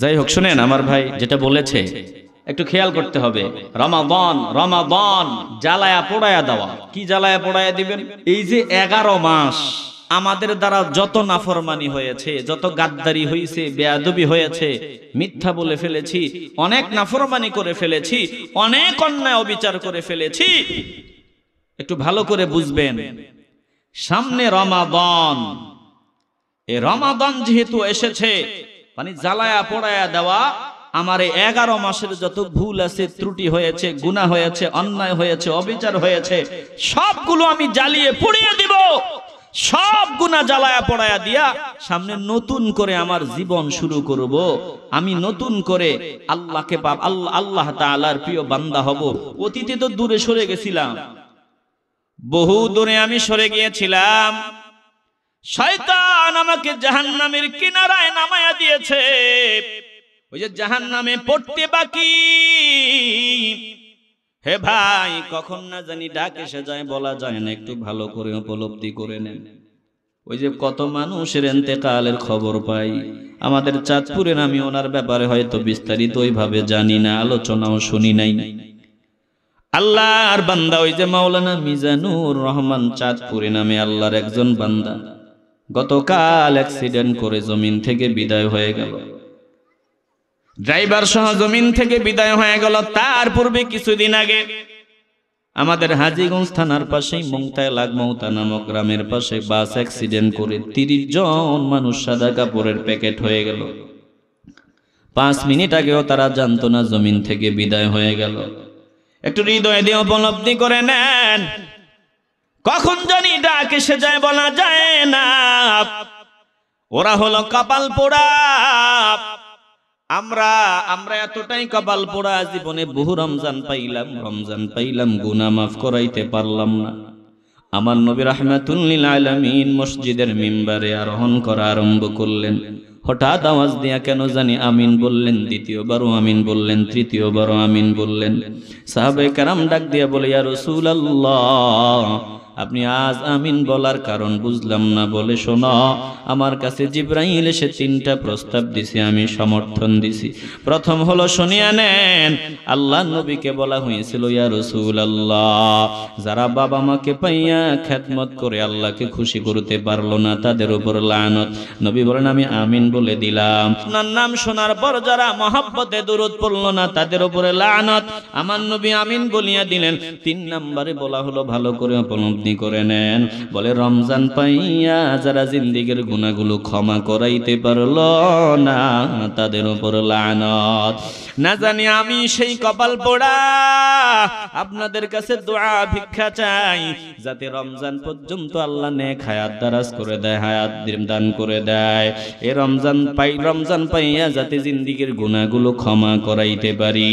যাই হোক শুনেন আমার ভাই যেটা বলেছে একটু খেয়াল করতে হবে রমাবন রমাবন জ্বালায়া পোড়ায়া দেওয়া কি জ্বালায়া পোড়ায়া দিবেন এই যে এগারো মাস আমাদের দ্বারা যত নাফরমানি হয়েছে যত গাদ্দারি হয়েছে বেয়াদবি হয়েছে মিথ্যা বলে ফেলেছি অনেক নাফরমানি করে ফেলেছি অনেক অন্যায় অবিচার করে ফেলেছি একটু ভালো করে বুঝবেন সামনে রমাবন এ রমাবন যেহেতু এসেছে মানে জ্বালায়া পোড়ায়া দেওয়া আমার এগারো মাসের যত ভুল আছে ত্রুটি হয়েছে গুণা হয়েছে অন্যায় হয়েছে অবিচার হয়েছে সবগুলো আমি জ্বালিয়ে পুড়িয়ে দিব সব গুণা জ্বালায়া পড়ায়া দিয়া সামনে নতুন করে আমার জীবন শুরু করব আমি নতুন করে আল্লাহকে পাব আল্লাহ আল্লাহ তালার প্রিয় বান্দা হব অতীতে তো দূরে সরে গেছিলাম বহু দূরে আমি সরে গিয়েছিলাম শয়তান আমাকে জাহান্নামের কিনারায় নামায়া দিয়েছে ওই যে জাহান্নামে পড়তে বাকি হে ভাই কখন না জানি ডাক এসে যায় বলা যায় না একটু ভালো করে উপলব্ধি করে নেন ওই যে কত মানুষের এতেকালের খবর পাই আমাদের চাঁদপুরের আমি ওনার ব্যাপারে হয়তো বিস্তারিত ওইভাবে জানি না আলোচনাও শুনি নাই আল্লাহর বান্দা ওই যে মাওলানা মিজানুর রহমান চাঁদপুরে নামে আল্লাহর একজন বান্দা গতকাল অ্যাক্সিডেন্ট করে জমিন থেকে বিদায় হয়ে গেল ড্রাইভার সহ জমিন থেকে বিদায় হয়ে গেল তার পূর্বে কিছুদিন আগে আমাদের হাজিগঞ্জ থানার পাশেই মমতায় লাগমৌতা নামক গ্রামের পাশে বাস অ্যাক্সিডেন্ট করে তিরিশ জন মানুষ সাদা কাপড়ের প্যাকেট হয়ে গেল পাঁচ মিনিট আগেও তারা জানতো না জমিন থেকে বিদায় হয়ে গেল একটু হৃদয় দিয়ে উপলব্ধি করে নেন কখন জানি ডাক এসে যায় বলা যায় না ওরা হলো কপাল পোড়া আমরা আমরা এতটাই কপাল পোড়া জীবনে বহু রমজান পাইলাম রমজান পাইলাম গুনা মাফ করাইতে পারলাম না আমার নবী রাহমাতুল্লিল আলামিন মসজিদের মিম্বারে আরোহণ করা আরম্ভ করলেন হঠাৎ আওয়াজ দিয়া কেন জানি আমিন বললেন দ্বিতীয়বারও আমিন বললেন তৃতীয়বারও আমিন বললেন সাহাবে কারাম ডাক দিয়া বলে ইয়া রসুল আপনি আজ আমিন বলার কারণ বুঝলাম না বলে শোনা আমার কাছে জিব্রাইল এসে তিনটা প্রস্তাব দিছি আমি সমর্থন দিছি প্রথম হলো শুনিয়া নেন আল্লাহ নবীকে বলা হয়েছিল ইয়া রসুল আল্লাহ যারা বাবা মাকে পাইয়া খ্যাতমত করে আল্লাহকে খুশি করতে পারলো না তাদের উপর লানত নবী বলেন আমি আমিন বলে দিলাম আপনার নাম শোনার পর যারা মহাব্বতে দূরত পড়লো না তাদের উপরে লানত আমার নবী আমিন বলিয়া দিলেন তিন নম্বরে বলা হলো ভালো করে উপলব্ধি করে নেন বলে রমজান পাইয়া যারা জিন্দিগির গুণাগুলো ক্ষমা করাইতে পারল না তাদের উপর লানত না জানি আমি সেই কপাল পোড়া আপনাদের কাছে দোয়া ভিক্ষা চাই যাতে রমজান পর্যন্ত আল্লাহ নেক হায়াত দারাজ করে দেয় হায়াত দান করে দেয় এ রমজান রমজান পাই রমজান পাইয়া যাতে জিন্দিগির গুণাগুলো ক্ষমা করাইতে পারি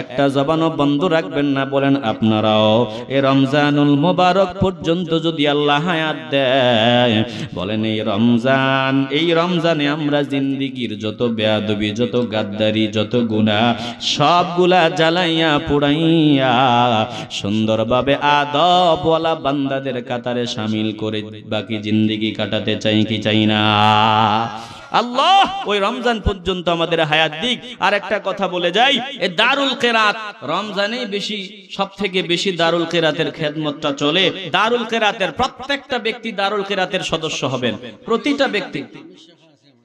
একটা জবানও বন্ধ রাখবেন না বলেন আপনারাও এ রমজানুল মোবারক পর্যন্ত যদি আল্লাহ হায়াত দেয় বলেন এই রমজান এই রমজানে আমরা জিন্দিগির যত বেয়াদবি যত গাদ্দারি যত গুণা সবগুলা জ্বালাইয়া পুড়াইয়া সুন্দরভাবে আদবওয়ালা বান্দাদের কাতারে সামিল করে বাকি জিন্দিগি কাটাতে চাই কি চাই না আল্লাহ ওই রমজান পর্যন্ত আমাদের হায়াত দিক আর একটা কথা বলে যাই এ দারুল কেরাত রমজানে বেশি সব থেকে বেশি দারুল কেরাতের খেদমতটা চলে দারুল কেরাতের প্রত্যেকটা ব্যক্তি দারুল কেরাতের সদস্য হবেন প্রতিটা ব্যক্তি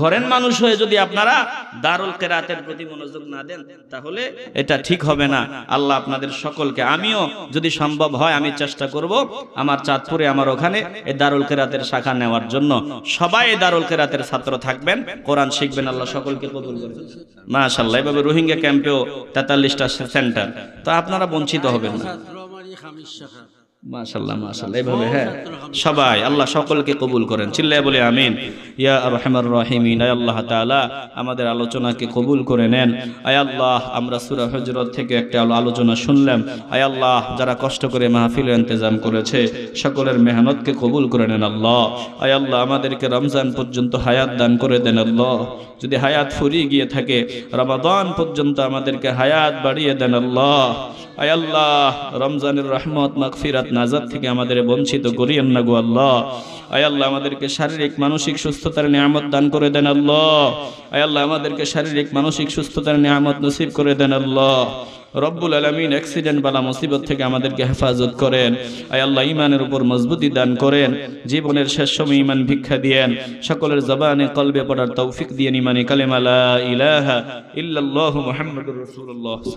ঘরের মানুষ হয়ে যদি আপনারা দারুল কেরাতের প্রতি মনোযোগ না দেন তাহলে এটা ঠিক হবে না আল্লাহ আপনাদের সকলকে আমিও যদি সম্ভব হয় আমি চেষ্টা করব আমার চাঁদপুরে আমার ওখানে এই দারুল কেরাতের শাখা নেওয়ার জন্য সবাই এই দারুল কেরাতের ছাত্র থাকবেন কোরআন শিখবেন আল্লাহ সকলকে কবুল করবেন মাশাল্লাহ এভাবে রোহিঙ্গা ক্যাম্পেও তেতাল্লিশটা সেন্টার তা আপনারা বঞ্চিত হবেন না মাশাল্লাহ মাশাল্লাহ এইভাবে হ্যাঁ সবাই আল্লাহ সকলকে কবুল করেন চিল্লায় বলে আমিন ইয়া আয় আল্লাহ আমাদের আলোচনাকে কবুল করে নেন আয় আল্লাহ আমরা থেকে একটা আলোচনা শুনলাম আয় আল্লাহ যারা কষ্ট করে মাহফিলের করেছে সকলের মেহনতকে কবুল করে নেন আল্লাহ আয় আল্লাহ আমাদেরকে রমজান পর্যন্ত হায়াত দান করে দেন আল্লাহ যদি হায়াত ফুরিয়ে গিয়ে থাকে রমাদান পর্যন্ত আমাদেরকে হায়াত বাড়িয়ে দেন আল্লাহ আয় আল্লাহ রমজানের রহমত মাগফিরাত নাজাদ থেকে আমাদের বঞ্চিত করিয়েন না গো আল্লাহ আয় আল্লাহ আমাদেরকে শারীরিক মানসিক সুস্থতার নিয়ামত দান করে দেন আল্লাহ আয় আল্লাহ আমাদেরকে শারীরিক মানসিক সুস্থতার নিয়ামত নসিব করে দেন আল্লাহ রব্বুল আলমিন অ্যাক্সিডেন্ট বালা মুসিবত থেকে আমাদেরকে হেফাজত করেন আয় আল্লাহ ইমানের উপর মজবুতি দান করেন জীবনের শেষ সময় ইমান ভিক্ষা দিয়েন সকলের জবানে কলবে পড়ার তৌফিক দিয়ে ইমানে কালেমালা ইলাহা ইল্লাল্লাহু মুহাম্মাদুর রাসূলুল্লাহ